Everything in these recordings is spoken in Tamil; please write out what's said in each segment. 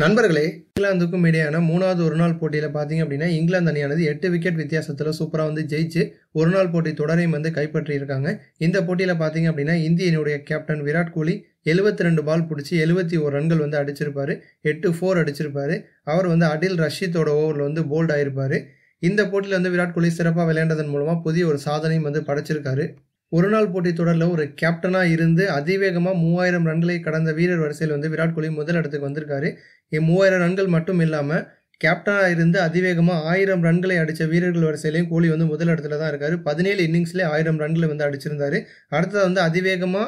நண்பர்களே இங்கிலாந்துக்கும் இடையான மூணாவது ஒரு நாள் போட்டியில் பார்த்தீங்க அப்படின்னா இங்கிலாந்து அணியானது எட்டு விக்கெட் வித்தியாசத்தில் சூப்பராக வந்து ஜெயிச்சு ஒரு நாள் போட்டி தொடரையும் வந்து கைப்பற்றியிருக்காங்க இந்த போட்டியில் பார்த்தீங்க அப்படின்னா இந்தியனுடைய கேப்டன் விராட் கோலி எழுபத்தி ரெண்டு பால் பிடிச்சி எழுபத்தி ஒரு ரன்கள் வந்து அடிச்சிருப்பார் எட்டு ஃபோர் அடிச்சிருப்பார் அவர் வந்து அடில் ரஷீத்தோட ஓவரில் வந்து போல்ட் ஆயிருப்பார் இந்த போட்டியில் வந்து விராட் கோலி சிறப்பாக விளையாண்டதன் மூலமாக புதிய ஒரு சாதனையும் வந்து படைச்சிருக்காரு ஒரு நாள் போட்டி தொடரில் ஒரு கேப்டனாக இருந்து அதிவேகமாக மூவாயிரம் ரன்களை கடந்த வீரர் வரிசையில் வந்து விராட் கோலி முதல் இடத்துக்கு வந்திருக்காரு மூவாயிரம் ரன்கள் மட்டும் இல்லாமல் கேப்டனாக இருந்து அதிவேகமாக ஆயிரம் ரன்களை அடித்த வீரர்கள் வரிசையிலையும் கோலி வந்து முதல் இடத்துல தான் இருக்கார் பதினேழு இன்னிங்ஸ்லேயே ஆயிரம் ரன்களை வந்து அடிச்சிருந்தார் அடுத்தது வந்து அதிவேகமாக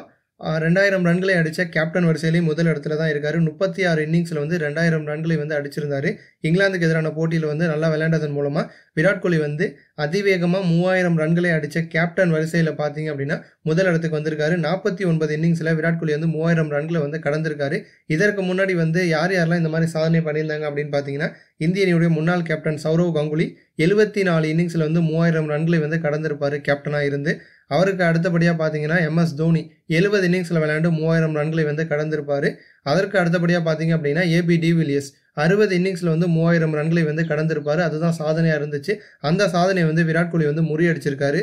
ரெண்டாயிரம் ரன்களை அடித்த கேப்டன் வரிசையிலேயும் முதல் இடத்துல தான் இருக்கார் முப்பத்தி ஆறு இன்னிங்ஸில் வந்து ரெண்டாயிரம் ரன்களை வந்து அடிச்சிருந்தார் இங்கிலாந்துக்கு எதிரான போட்டியில் வந்து நல்லா விளையாண்டதன் மூலமாக விராட் கோலி வந்து அதிவேகமாக மூவாயிரம் ரன்களை அடித்த கேப்டன் வரிசையில் பார்த்தீங்க அப்படின்னா முதல் இடத்துக்கு வந்திருக்காரு நாற்பத்தி ஒன்பது இன்னிங்ஸில் விராட் கோலி வந்து மூவாயிரம் ரன்களை வந்து கடந்திருக்காரு இதற்கு முன்னாடி வந்து யார் யாரெல்லாம் இந்த மாதிரி சாதனை பண்ணியிருந்தாங்க அப்படின்னு பார்த்தீங்கன்னா இந்திய அணியுடைய முன்னாள் கேப்டன் சௌரவ் கங்குலி எழுபத்தி நாலு இன்னிங்ஸில் வந்து மூவாயிரம் ரன்களை வந்து கடந்திருப்பார் கேப்டனாக இருந்து அவருக்கு அடுத்தபடியாக பார்த்தீங்கன்னா எம்எஸ் தோனி எழுபது இன்னிங்ஸில் விளையாண்டு மூவாயிரம் ரன்களை வந்து கடந்திருப்பார் அதற்கு அடுத்தபடியாக பார்த்தீங்க அப்படின்னா ஏபி டிவிலியர்ஸ் அறுபது இன்னிங்ஸில் வந்து மூவாயிரம் ரன்களை வந்து கடந்திருப்பார் அதுதான் சாதனையாக இருந்துச்சு அந்த சாதனையை வந்து விராட் கோலி வந்து முறியடிச்சிருக்காரு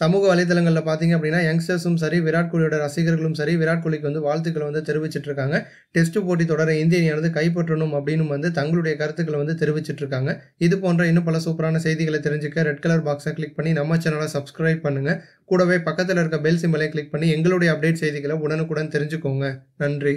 சமூக வலைதளங்களில் பார்த்தீங்க அப்படின்னா யங்ஸ்டர்ஸும் சரி விராட் கோலியோட ரசிகர்களும் சரி விராட் கோலிக்கு வந்து வாழ்த்துக்களை வந்து தெரிவிச்சிட்டு இருக்காங்க டெஸ்ட் போட்டி தொடர இந்திய அணியானது கைப்பற்றணும் அப்படின்னு வந்து தங்களுடைய கருத்துக்களை வந்து தெரிவிச்சிட்டு இருக்காங்க இது போன்ற இன்னும் பல சூப்பரான செய்திகளை தெரிஞ்சுக்க ரெட் கலர் பாக்ஸை கிளிக் பண்ணி நம்ம சேனலை சப்ஸ்கிரைப் பண்ணுங்கள் கூடவே பக்கத்தில் இருக்க பெல் சிம்பலை கிளிக் பண்ணி எங்களுடைய அப்டேட் செய்திகளை உடனுக்குடன் தெரிஞ்சுக்கோங்க நன்றி